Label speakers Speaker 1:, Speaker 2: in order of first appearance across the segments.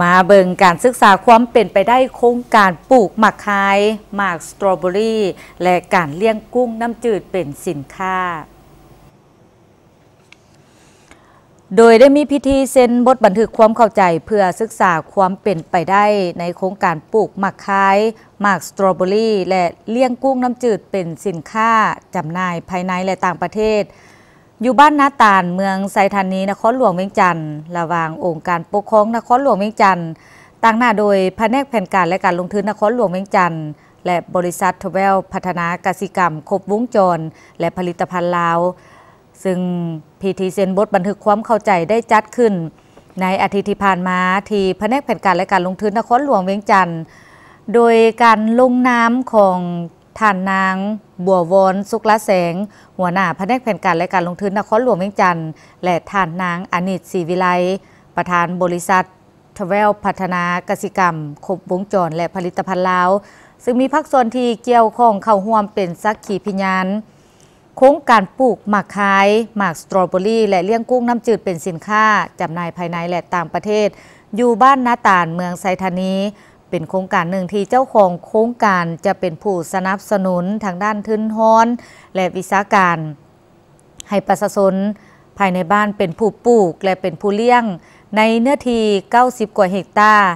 Speaker 1: มาเบิงการศึกษาความเป็นไปได้โครงการปลูกหมากคฮหมากสตรอเบอรี่และการเลี้ยงกุ้งน้ำจืดเป็นสินค้า โดยได้มีพิธีเซ็นบทบันทึกความเข้าใจเพื่อศึกษาความเป็นไปได้ ในโครงการปลูกหมากคายหมากสตรอเบอรี่และเลี้ยงกุ้งน้ำจืดเป็นสินค้าจำหน่ายภายในและต่างประเทศอยู่บ้านนาตาลเมืองไซธานี นครหลวงเวียงจันทร์ระหว่างองค์การปกครอง นครหลวงเวียงจันทร์ ตั้งหน้าโดยแผนกแผนการและการลงทุน นครหลวงเวียงจันทร์ และบริษัททเวลพัฒนากสิกรรมครบวงจร และผลิตภัณฑ์ลาว ซึ่งพีทีเซนบทบันทึกความเข้าใจได้จัดขึ้น ในอาทิตย์ที่ผ่านมาที่แผนกแผนการและการลงทุน นครหลวงเวียงจันทร์โดยการลงนามของท่านนาง บัววอนสุกละแสง หัวหน้าแผนกแผนการ และการลงทุนนครหลวงเวียงจันทร์และท่านนางอนิตศรีวิไลประธานบริษัททเวลพัฒนากสิกรรมครบวงจรและผลิตภัณฑ์ลาวซึ่งมีภาคส่วนที่เกี่ยวข้องเข้าห่วมเป็นสักขีพยานโครงการปลูกหมากคาย หมากสตรอเบอรี่ และเลี้ยงกุ้งน้ำจืดเป็นสินค้าจำหน่ายภายในและต่างประเทศ อยู่บ้านนาตานเมืองไซทานีเป็นโครงการหนึ่งที่เจ้าของโครงการจะเป็นผู้สนับสนุนทางด้านทุนฮ้อนและวิสาการ ให้ประชาชนภายในบ้านเป็นผู้ปลูกและเป็นผู้เลี้ยงในเนื้อที่90 กว่าเฮกตาร์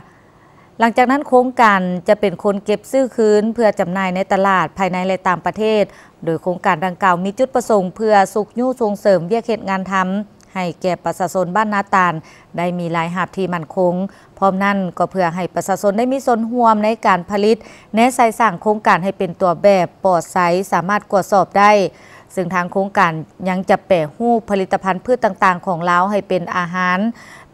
Speaker 1: หลังจากนั้นโครงการจะเป็นคนเก็บซื้อคืนเพื่อจำหน่ายในตลาดภายในและต่างประเทศโดยโครงการดังกล่าวมีจุดประสงค์เพื่อสุขยุ่ส่งเสริมเวียกเหตุงานทำให้แก่ประชาชนบ้านนาตาลได้มีรายหาบที่มั่นคงพร้อมนั่นก็เพื่อให้ประชาชนได้มีส่วนร่วมในการผลิต แนะใส่สั่งโครงการให้เป็นตัวแบบปลอดไซสามารถตรวจสอบได้ซึ่งทางโครงการยังจะแปะหู้ผลิตภัณฑ์พืชต่างๆ ของเลาให้เป็นอาหาร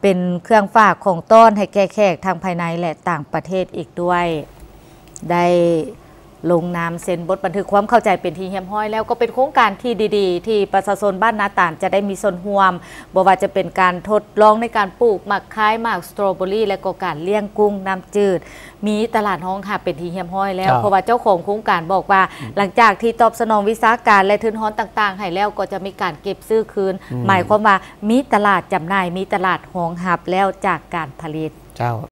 Speaker 1: เป็นเครื่องฝากของต้อนให้แก่แขกทางภายในและต่างประเทศอีกด้วยได้ลงนามเซ็นบทบันทึกความเข้าใจเป็นที่เฮียมห้อยแล้วก็เป็นโครงการที่ดีๆ ที่ประชาชนบ้านนาตานจะได้มีส่วนห่วมบ่ว่าจะเป็นการทดลองในการปลูกหมักคายหมากสตรอเบอรี่และก็การเลี้ยงกุ้งน้ำจืด มีตลาดห้องหาเป็นที่เฮียมห้อยแล้ว เพราะว่าเจ้าของโครงการบอกว่า หลังจากที่ตอบสนองวิสาการและทืนฮ้อนต่าง ๆ ให้แล้วก็จะมีการเก็บซื้อคืนหมายความว่ามีตลาดจำหน่าย มีตลาดห้องหับแล้วจากการผลิตเจ้า